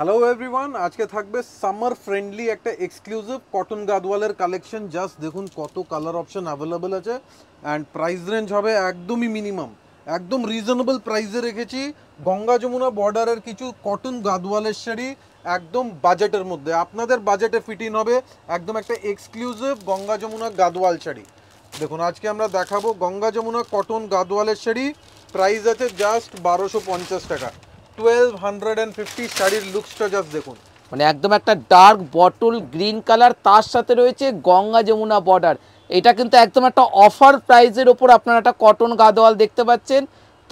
hello everyone আজকে থাকবে summer friendly একটা এক্সক্লুসিভ কটন গাদওয়ালের কালেকশন জাস্ট দেখুন কত কালার অপশন অ্যাভেলেবেল আছে অ্যান্ড প্রাইস রেঞ্জ হবে একদমই মিনিমাম একদম রিজনেবল প্রাইসে রেখেছি গঙ্গা যমুনা বর্ডারের কিছু কটন গাদওয়ালের শাড়ি একদম বাজেটের মধ্যে আপনাদের বাজেটে ফিট ইন হবে একদম একটা এক্সক্লুসিভ গঙ্গা যমুনা গাদওয়াল শাড়ি দেখুন আজকে আমরা দেখাবো গঙ্গা যমুনা কটন গাদওয়ালের শাড়ি প্রাইস আছে জাস্ট বারোশো টাকা টুয়েলভ হান্ড্রেড অ্যান্ড ফিফটি শাড়ির লুকসটা জাস্ট দেখুন মানে একদম একটা ডার্ক বটল গ্রিন কালার তার সাথে রয়েছে গঙ্গা যমুনা বর্ডার এটা কিন্তু একদম একটা অফার প্রাইজের ওপর আপনারা একটা কটন গাদোয়াল দেখতে পাচ্ছেন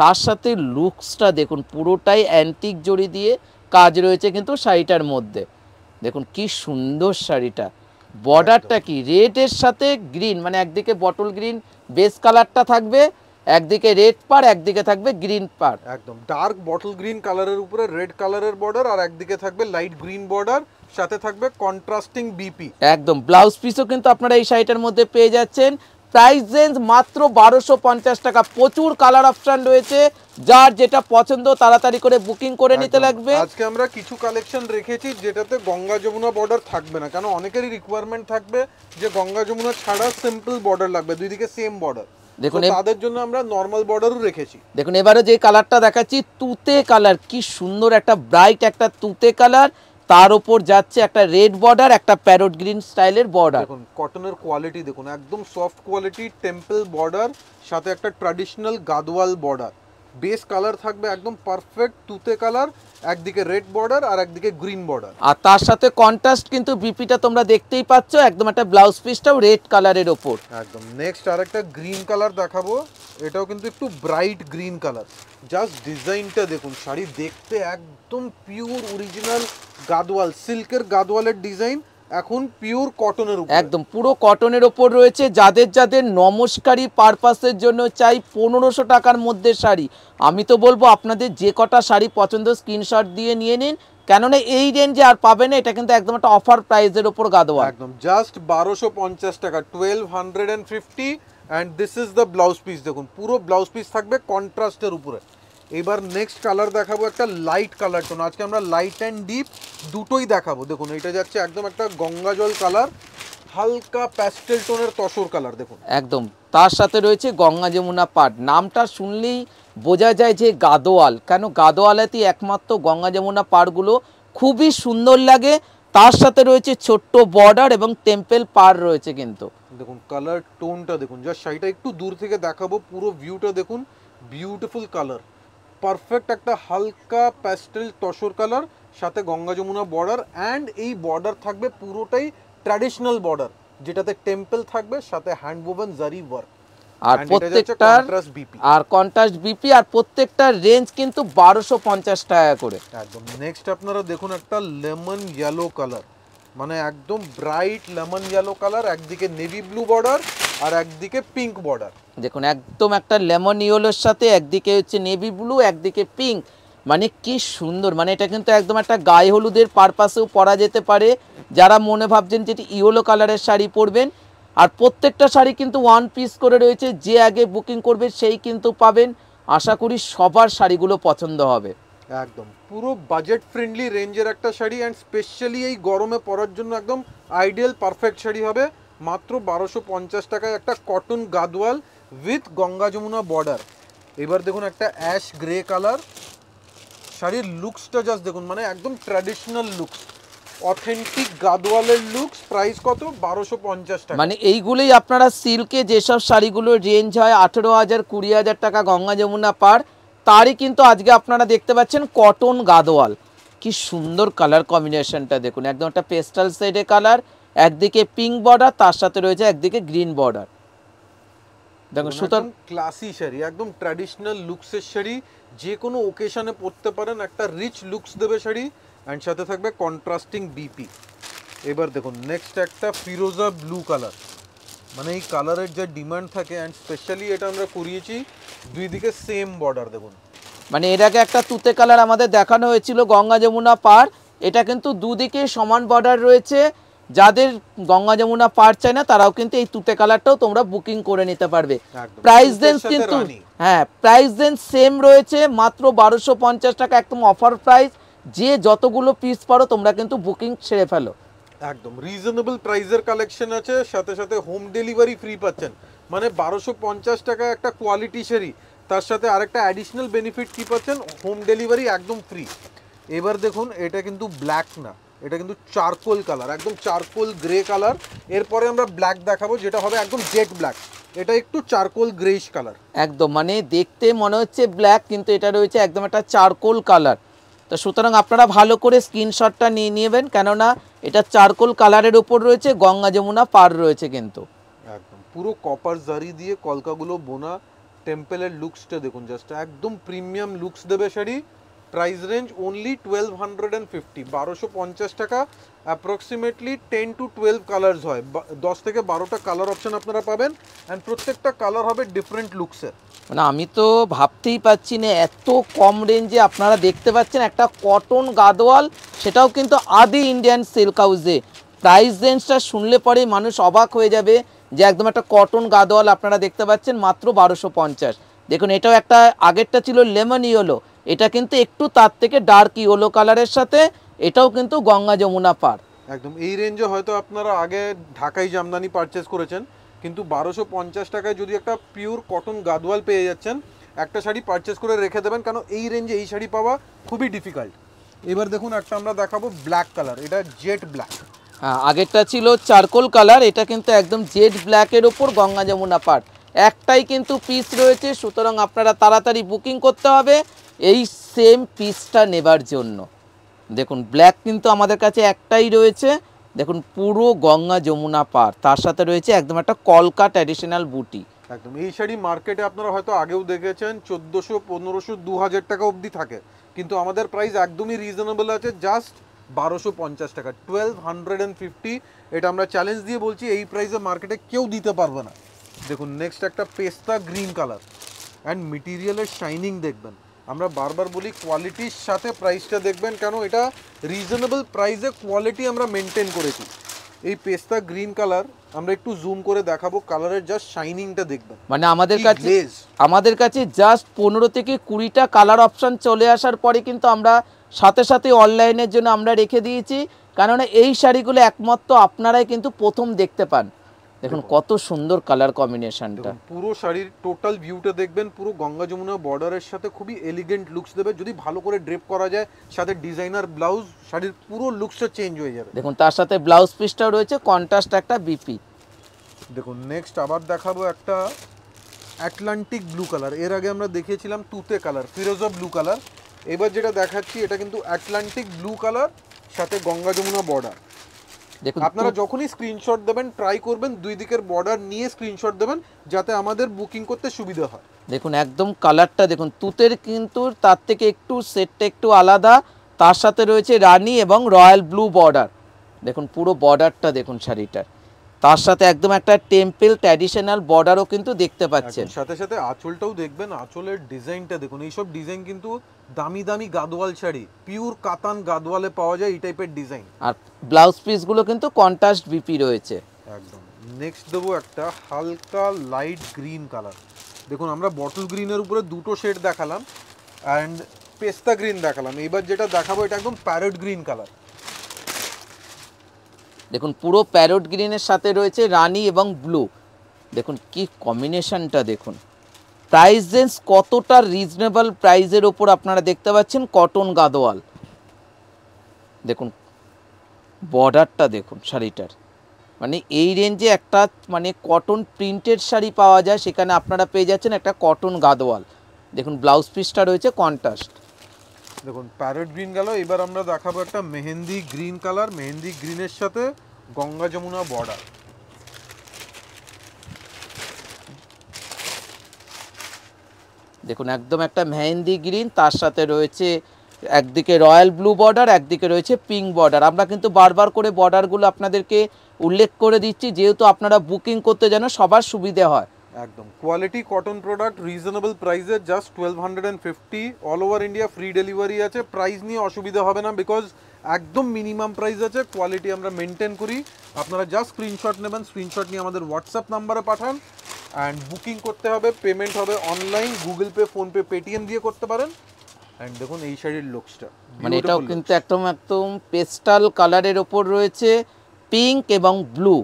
তার সাথে লুকসটা দেখুন পুরোটাই অ্যান্টিক জড়ি দিয়ে কাজ রয়েছে কিন্তু শাড়িটার মধ্যে দেখুন কি সুন্দর শাড়িটা বর্ডারটা কি রেডের সাথে গ্রিন মানে একদিকে বটল গ্রিন বেস কালারটা থাকবে একদিকে রেড পার একদিকে থাকবে গ্রিন পার একদম ডার্ক বটল গ্রিন কালারের উপরে রেড কালারের বর্ডার আর একদিকে থাকবে লাইট গ্রিন বর্ডার সাথে থাকবে কন্ট্রাস্টিং বিপি একদম ব্লাউজ পিসও কিন্তু আপনারা এই শাড়িটার মধ্যে পেয়ে যাচ্ছেন প্রাইস রেঞ্জ মাত্র বারোশো পঞ্চাশ টাকা প্রচুর কালার অপশন রয়েছে যার যেটা পছন্দ তাড়াতাড়ি করে বুকিং করে নিতে লাগবে আজকে আমরা কিছু কালেকশন রেখেছি যেটাতে গঙ্গা যমুনা বর্ডার থাকবে না কেন অনেকেরই রিকোয়ারমেন্ট থাকবে যে গঙ্গা যমুনা ছাড়া সিম্পল বর্ডার লাগবে দুই দিকে সেম বর্ডার দেখুন তাদের জন্য আমরা নর্মাল বর্ডারও রেখেছি দেখুন এবারে যে কালারটা দেখাচ্ছি তুতে কালার কি সুন্দর একটা ব্রাইট একটা তুতে কালার তার উপর যাচ্ছে একটা রেড বর্ডার একটা প্যারোট গ্রিন স্টাইলের বর্ডার দেখুন কটনের কোয়ালিটি দেখুন একদম সফট কোয়ালিটি টেম্পল বর্ডার সাথে একটা traditional Gadwal border base colour থাকবে একদম পারফেক্ট তুতে কালার একদিকে রেড বর্ডার আর একদিকে গ্রিন বর্ডার আর তার সাথে কন্ট্রাস্ট কিন্তু বিপিটা তোমরা দেখতেই পাচ্ছ একদম একটা ব্লাউজ পিসটাও রেড কালারের ওপর একদম নেক্সট আরেকটা গ্রিন কালার দেখাবো এটাও কিন্তু একটু ব্রাইট গ্রিন কালার জাস্ট ডিজাইনটা দেখুন শাড়ি দেখতে একদম পিওর অরিজিনাল গাদওয়াল সিল্কের গাদওয়ালের ডিজাইন এখন পিওর কটনের উপর একদম পুরো কটনের ওপর রয়েছে যাদের যাদের নমস্কারি পারপাসের জন্য চাই পনেরোশো টাকার মধ্যে শাড়ি আমি তো বলবো আপনাদের যে কটা শাড়ি পছন্দ স্ক্রিনশট দিয়ে নিয়ে নিন কেননা এই রেঞ্জে আর পাবে না এটা কিন্তু একদম একটা অফার প্রাইসের ওপর গাদোয়া একদম জাস্ট বারোশো পঞ্চাশ টাকা twelve hundred and fifty and this is the blouse piece দেখুন পুরো ব্লাউজ পিস থাকবে কন্ট্রাস্টের উপরে এবার নেক্সট কালার দেখাবো একটা লাইট কালার টোন আজকে আমরা লাইট অ্যান্ড ডিপ দুটোই দেখাবো দেখুন এটা যাচ্ছে একদম একটা গঙ্গা জল কালার হালকা প্যাস্টেল টোনের তসর কালার দেখুন একদম তার সাথে রয়েছে গঙ্গা যমুনা পাট নামটা শুনলেই বোঝা যায় যে গাদোয়াল কেন গাদোয়ালেতেই একমাত্র গঙ্গা যমুনা পাড়গুলো খুবই সুন্দর লাগে তার সাথে রয়েছে ছোট্ট বর্ডার এবং টেম্পেল পার রয়েছে কিন্তু দেখুন কালার টোনটা দেখুন যা শাড়িটা একটু দূর থেকে দেখাবো পুরো ভিউটা দেখুন বিউটিফুল কালার পারফেক্ট একটা হালকা প্যাস্টেল তসর কালার সাথে গঙ্গা যমুনা বর্ডার অ্যান্ড এই বর্ডার থাকবে পুরোটাই ট্র্যাডিশনাল বর্ডার যেটাতে টেম্পল থাকবে সাথে হ্যান্ড জারি ওয়ার্ক আর প্রত্যেকটার আর কন্ট্রাস্ট বিপি আর প্রত্যেকটার রেঞ্জ কিন্তু বারোশো পঞ্চাশ টাকা করে একদম নেক্সট আপনারা দেখুন একটা লেমন ইয়েলো কালার মানে একদম ব্রাইট লেমন ইয়েলো কালার একদিকে নেভি ব্লু বর্ডার আর একদিকে পিঙ্ক বর্ডার দেখুন একদম একটা লেমন ইয়েলোর সাথে একদিকে হচ্ছে নেভি ব্লু একদিকে পিঙ্ক মানে কি সুন্দর মানে এটা কিন্তু একদম একটা গায়ে হলুদের পারপাসেও পরা যেতে পারে যারা মনে ভাবছেন যেটি ইয়েলো কালারের শাড়ি পরবেন আর প্রত্যেকটা শাড়ি কিন্তু ওয়ান পিস করে রয়েছে যে আগে বুকিং করবে সেই কিন্তু পাবেন আশা করি সবার শাড়িগুলো পছন্দ হবে একদম পুরো বাজেট ফ্রেন্ডলি রেঞ্জের একটা শাড়ি অ্যান্ড স্পেশালি এই গরমে পরার জন্য একদম আইডিয়াল পারফেক্ট শাড়ি হবে মাত্র বারোশো পঞ্চাশ টাকায় একটা cotton Gadwal with Ganga Jamuna border এবার দেখুন একটা অ্যাশ গ্রে কালার শাড়ির লুকসটা জাস্ট দেখুন মানে একদম ট্র্যাডিশনাল লুকস অথেন্টিক গাদওয়ালের লুকস প্রাইস কত বারোশো পঞ্চাশ টাকা মানে এইগুলোই আপনারা সিল্কে যেসব শাড়িগুলোর রেঞ্জ হয় আঠেরো হাজার কুড়ি হাজার টাকা গঙ্গা যমুনা পার তারই কিন্তু আজকে আপনারা দেখতে পাচ্ছেন কটন গাদওয়াল কি সুন্দর কালার কম্বিনেশনটা দেখুন একদম একটা পেস্টাল সাইডে কালার একদিকে পিঙ্ক বর্ডার তার সাথে রয়েছে একদিকে গ্রিন বর্ডার দেখো সুতরাং ক্লাসি শাড়ি একদম ট্র্যাডিশনাল লুকসের শাড়ি যে কোনো ওকেশনে পরতে পারেন একটা রিচ লুকস দেবে শাড়ি অ্যান্ড সাথে থাকবে কন্ট্রাস্টিং বিপি এবার দেখুন নেক্সট একটা ফিরোজা ব্লু কালার মানে এই কালারের যে ডিমান্ড থাকে অ্যান্ড স্পেশালি এটা আমরা করিয়েছি দুই দিকে সেম বর্ডার দেখুন মানে এর আগে একটা তুতে কালার আমাদের দেখানো হয়েছিল গঙ্গা যমুনা পার এটা কিন্তু দুদিকে সমান বর্ডার রয়েছে যাদের গঙ্গা যমুনা পার চায় না তারাও কিন্তু এই তুতে কালারটাও তোমরা বুকিং করে নিতে পারবে প্রাইস রেঞ্জ কিন্তু হ্যাঁ প্রাইস রেঞ্জ সেম রয়েছে মাত্র বারোশো পঞ্চাশ টাকা একদম অফার প্রাইস যে যতগুলো পিস পারো তোমরা কিন্তু বুকিং সেরে ফেলো একদম রিজনেবল প্রাইসের কালেকশন আছে সাথে সাথে হোম ডেলিভারি ফ্রি পাচ্ছেন মানে বারোশো পঞ্চাশ টাকা একটা কোয়ালিটি সেরি তার সাথে আরেকটা অ্যাডিশনাল বেনিফিট কি পাচ্ছেন হোম ডেলিভারি একদম ফ্রি এবার দেখুন এটা কিন্তু ব্ল্যাক না এটা কিন্তু চারকোল কালার একদম চারকোল গ্রে কালার এরপরে আমরা ব্ল্যাক দেখাবো যেটা হবে একদম জেট ব্ল্যাক এটা একটু চারকোল গ্রেইশ কালার একদম মানে দেখতে মনে হচ্ছে ব্ল্যাক কিন্তু এটা রয়েছে একদম একটা চারকোল কালার তো সুতরাং আপনারা ভালো করে স্ক্রিনশটটা নিয়ে নেবেন কেননা এটা চারকোল কালারের ওপর রয়েছে গঙ্গা যমুনা পার রয়েছে কিন্তু একদম পুরো কপার জারি দিয়ে কলকাগুলো বোনা টেম্পেলের লুকসটা দেখুন জাস্ট একদম প্রিমিয়াম লুকস দেবে sari price range only twelve hundred and fifty বারোশো পঞ্চাশ টাকা approximately ten to twelve colours হয় দশ থেকে বারোটা কালার অপশান আপনারা পাবেন অ্যান্ড প্রত্যেকটা কালার হবে ডিফারেন্ট লুকসের মানে আমি তো ভাবতেই পাচ্ছি না এত কম রেঞ্জে আপনারা দেখতে পাচ্ছেন একটা কটন গাদোয়াল সেটাও কিন্তু আদি ইন্ডিয়ান সিল্ক হাউসে প্রাইস রেঞ্জটা শুনলে পরে মানুষ অবাক হয়ে যাবে যে একদম একটা কটন গাদোয়াল আপনারা দেখতে পাচ্ছেন মাত্র বারোশো পঞ্চাশ দেখুন এটাও একটা আগেরটা ছিল লেমন ইয়েলো এটা কিন্তু একটু তার থেকে ডার্ক ইয়েলো কালারের সাথে এটাও কিন্তু গঙ্গা যমুনা পার একদম এই রেঞ্জে হয়তো আপনারা আগে ঢাকাই জামদানি পারচেস করেছেন কিন্তু বারোশো পঞ্চাশ টাকায় যদি একটা পিওর কটন গাদওয়াল পেয়ে যাচ্ছেন একটা শাড়ি পারচেস করে রেখে দেবেন কারণ এই রেঞ্জে এই শাড়ি পাওয়া খুবই ডিফিকাল্ট এবার দেখুন একটা আমরা দেখাবো ব্ল্যাক কালার এটা জেট ব্ল্যাক হ্যাঁ আগেরটা ছিল চারকোল কালার এটা কিন্তু একদম জেড ব্ল্যাকের ওপর গঙ্গা যমুনা পাট একটাই কিন্তু পিস রয়েছে সুতরাং আপনারা তাড়াতাড়ি বুকিং করতে হবে এই সেম পিসটা নেবার জন্য দেখুন ব্ল্যাক কিন্তু আমাদের কাছে একটাই রয়েছে দেখুন পুরো গঙ্গা যমুনা পার তার সাথে রয়েছে একদম একটা কলকা ট্র্যাডিশনাল বুটি একদম এই শাড়ি মার্কেটে আপনারা হয়তো আগেও দেখেছেন চোদ্দোশো পনেরোশো দু হাজার টাকা অবধি থাকে কিন্তু আমাদের প্রাইস একদমই রিজনেবল আছে জাস্ট বারোশো পঞ্চাশ টাকা টুয়েলভ হান্ড্রেড অ্যান্ড ফিফটি এটা আমরা চ্যালেঞ্জ দিয়ে বলছি এই প্রাইসে মার্কেটে কেউ দিতে পারবে না দেখুন নেক্সট একটা পেস্তা গ্রিন কালার অ্যান্ড মেটিরিয়ালের শাইনিং দেখবেন আমরা বারবার বলি কোয়ালিটির সাথে প্রাইসটা দেখবেন কেন এটা রিজনেবল প্রাইসে কোয়ালিটি আমরা মেনটেন করেছি এই পেস্তা গ্রিন কালার আমরা একটু জুম করে দেখাবো কালারের জাস্ট শাইনিংটা দেখবেন মানে আমাদের কাছে আমাদের কাছে জাস্ট পনেরো থেকে কুড়িটা কালার অপশান চলে আসার পরে কিন্তু আমরা সাথে সাথে অনলাইনের জন্য আমরা রেখে দিয়েছি কেননা এই শাড়িগুলো একমাত্র আপনারাই কিন্তু প্রথম দেখতে পান দেখুন কত সুন্দর কালার কম্বিনেশনটা পুরো শাড়ির টোটাল ভিউটা দেখবেন পুরো গঙ্গা যমুনা বর্ডারের সাথে খুবই এলিগেন্ট লুকস দেবে যদি ভালো করে ড্রেপ করা যায় সাথে ডিজাইনার ব্লাউজ শাড়ির পুরো লুকসটা চেঞ্জ হয়ে যাবে দেখুন তার সাথে ব্লাউজ পিসটাও রয়েছে কন্ট্রাস্ট একটা বিপি দেখুন নেক্সট আবার দেখাবো একটা অ্যাটলান্টিক ব্লু কালার এর আগে আমরা দেখিয়েছিলাম তুতে কালার ফিরোজা ব্লু কালার এবার যেটা দেখাচ্ছি এটা কিন্তু অ্যাটলান্টিক ব্লু কালার সাথে গঙ্গা যমুনা বর্ডার দেখুন আপনারা যখনই স্ক্রিনশট দেবেন ট্রাই করবেন দুই দিকের বর্ডার নিয়ে স্ক্রিনশট দেবেন যাতে আমাদের বুকিং করতে সুবিধা হয় দেখুন একদম কালারটা দেখুন তুতের কিন্তু তার থেকে একটু সেটটা একটু আলাদা তার সাথে রয়েছে রানি এবং রয়্যাল ব্লু বর্ডার দেখুন পুরো বর্ডারটা দেখুন শাড়িটার তার সাথে একদম একটা টেম্পল ট্র্যাডিশনাল বর্ডারও কিন্তু দেখতে পাচ্ছেন সাথে সাথে আঁচলটাও দেখবেন আঁচলের ডিজাইনটা দেখুন এইসব ডিজাইন কিন্তু দামি দামি গাদওয়াল শাড়ি পিওর কাতান গাদওয়ালে পাওয়া যায় এই টাইপের ডিজাইন আর ব্লাউজ পিসগুলো কিন্তু কন্ট্রাস্ট বিপি রয়েছে একদম নেক্সট দেবো একটা হালকা লাইট গ্রিন কালার দেখুন আমরা বটল গ্রিনের উপরে দুটো শেড দেখালাম অ্যান্ড পেস্তা গ্রিন দেখালাম এবার যেটা দেখাবো এটা একদম প্যারেট গ্রিন কালার দেখুন পুরো প্যারট গ্রিনের সাথে রয়েছে রানি এবং ব্লু দেখুন কি কম্বিনেশনটা দেখুন প্রাইস রেঞ্জ কতটা রিজনেবল প্রাইজের ওপর আপনারা দেখতে পাচ্ছেন কটন গাদোয়াল দেখুন বর্ডারটা দেখুন শাড়িটার মানে এই রেঞ্জে একটা মানে কটন প্রিন্টেড শাড়ি পাওয়া যায় সেখানে আপনারা পেয়ে যাচ্ছেন একটা কটন গাদোয়াল দেখুন ব্লাউজ পিসটা রয়েছে কন্টাস্ট দেখুন প্যারেট গ্রিন গেল এবার আমরা দেখাবো একটা মেহেন্দি গ্রিন কালার মেহেন্দি গ্রিনের সাথে গঙ্গা যমুনা বর্ডার দেখুন একদম একটা মেহেন্দি গ্রিন তার সাথে রয়েছে একদিকে রয়্যাল ব্লু বর্ডার একদিকে রয়েছে পিঙ্ক বর্ডার আমরা কিন্তু বারবার করে বর্ডারগুলো আপনাদেরকে উল্লেখ করে দিচ্ছি যেহেতু আপনারা বুকিং করতে যেন সবার সুবিধে হয় একদম কোয়ালিটি কটন প্রোডাক্ট রিজনেবল প্রাইসে just twelve hundred and fifty all over India free delivery আছে প্রাইস নিয়ে অসুবিধা হবে না বিকজ একদম মিনিমাম প্রাইস আছে কোয়ালিটি আমরা মেনটেন করি আপনারা জাস্ট স্ক্রিনশট নেবেন স্ক্রিনশট নিয়ে আমাদের হোয়াটসঅ্যাপ নাম্বারে পাঠান অ্যান্ড বুকিং করতে হবে পেমেন্ট হবে online Google pay PhonePe Paytm দিয়ে করতে পারেন অ্যান্ড দেখুন এই শাড়ির লুকসটা মানে এটাও কিন্তু একদম একদম পেস্টাল কালারের ওপর রয়েছে পিঙ্ক এবং ব্লু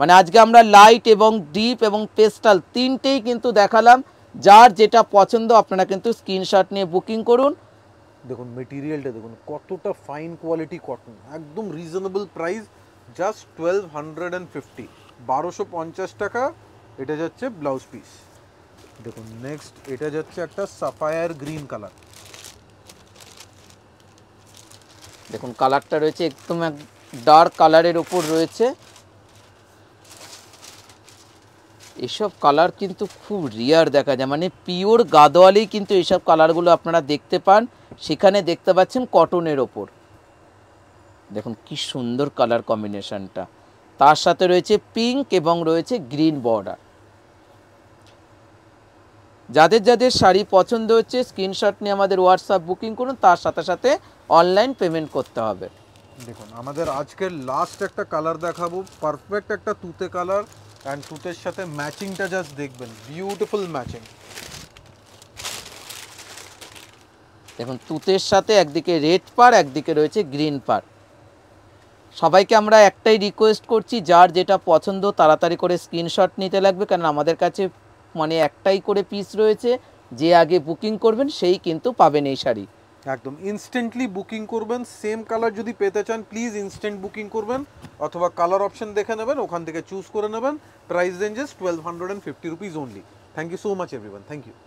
মানে আজকে আমরা লাইট এবং ডিপ এবং পেস্টাল তিনটেই কিন্তু দেখালাম যার যেটা পছন্দ আপনারা কিন্তু স্ক্রিনশট নিয়ে বুকিং করুন দেখুন মেটিরিয়ালটা দেখুন কতটা ফাইন কোয়ালিটি কটন একদম reasonable price just twelve hundred and fifty বারোশো পঞ্চাশ টাকা এটা যাচ্ছে ব্লাউজ পিস দেখুন নেক্সট এটা যাচ্ছে একটা সাফায়ার গ্রিন কালার দেখুন কালারটা রয়েছে একদম এক ডার্ক কালারের ওপর রয়েছে এসব কালার কিন্তু খুব রিয়ার দেখা যায় মানে পিওর গাদোয়ালেই কিন্তু এইসব কালারগুলো আপনারা দেখতে পান সেখানে দেখতে পাচ্ছেন কটনের ওপর দেখুন কি সুন্দর কালার কম্বিনেশনটা তার সাথে রয়েছে পিঙ্ক এবং রয়েছে গ্রিন বর্ডার যাদের যাদের শাড়ি পছন্দ হচ্ছে স্ক্রিনশট নিয়ে আমাদের হোয়াটসঅ্যাপ বুকিং করুন তার সাথে সাথে অনলাইন পেমেন্ট করতে হবে দেখুন আমাদের আজকের লাস্ট একটা কালার দেখাবো পারফেক্ট একটা তুতে কালার অ্যান্ড টুথের সাথে ম্যাচিংটা জাস্ট দেখবেন বিউটিফুল ম্যাচিং দেখুন তুতের সাথে একদিকে রেড পার একদিকে রয়েছে গ্রিন পার সবাইকে আমরা একটাই রিকোয়েস্ট করছি যার যেটা পছন্দ তাড়াতাড়ি করে স্ক্রিনশট নিতে লাগবে কারণ আমাদের কাছে মানে একটাই করে পিস রয়েছে যে আগে বুকিং করবেন সেই কিন্তু পাবেন এই শাড়ি একদম ইনস্ট্যান্টলি বুকিং করবেন सेम কালার যদি পেতে চান প্লিজ ইনস্ট্যান্ট বুকিং করবেন অথবা কালার অপশন দেখে নেবেন ওখান থেকে চুজ করে নেবেন price ranges 1250 rupees only thank you so much everyone thank you